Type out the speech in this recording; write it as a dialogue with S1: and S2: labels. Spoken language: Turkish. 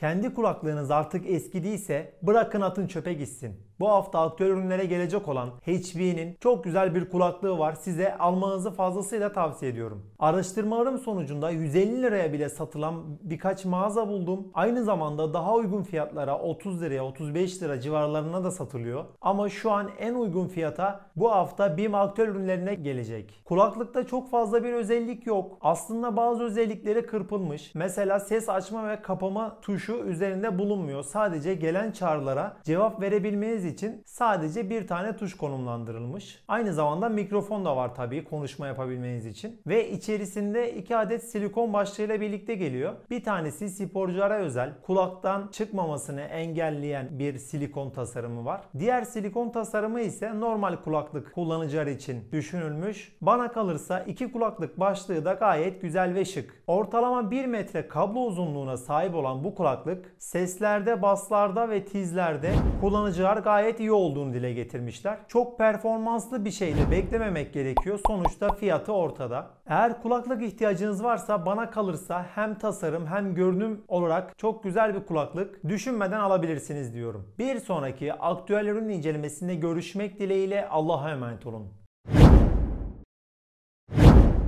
S1: Kendi kulaklığınız artık eski eskidiyse bırakın atın çöpe gitsin. Bu hafta aktüel ürünlere gelecek olan HB'nin çok güzel bir kulaklığı var. Size almanızı fazlasıyla tavsiye ediyorum. Araştırmalarım sonucunda 150 liraya bile satılan birkaç mağaza buldum. Aynı zamanda daha uygun fiyatlara 30 liraya 35 lira civarlarına da satılıyor. Ama şu an en uygun fiyata bu hafta BİM aktüel ürünlerine gelecek. Kulaklıkta çok fazla bir özellik yok. Aslında bazı özellikleri kırpılmış. Mesela ses açma ve kapama tuşu tuşu üzerinde bulunmuyor. Sadece gelen çağrılara cevap verebilmeniz için sadece bir tane tuş konumlandırılmış. Aynı zamanda mikrofon da var tabii konuşma yapabilmeniz için. Ve içerisinde iki adet silikon başlığıyla birlikte geliyor. Bir tanesi sporculara özel kulaktan çıkmamasını engelleyen bir silikon tasarımı var. Diğer silikon tasarımı ise normal kulaklık kullanıcılar için düşünülmüş. Bana kalırsa iki kulaklık başlığı da gayet güzel ve şık. Ortalama 1 metre kablo uzunluğuna sahip olan bu kulaklık kulaklık seslerde, baslarda ve tizlerde kullanıcılar gayet iyi olduğunu dile getirmişler. Çok performanslı bir şey de beklememek gerekiyor. Sonuçta fiyatı ortada. Eğer kulaklık ihtiyacınız varsa bana kalırsa hem tasarım hem görünüm olarak çok güzel bir kulaklık düşünmeden alabilirsiniz diyorum. Bir sonraki aktüel ürün incelemesinde görüşmek dileğiyle Allah'a emanet olun.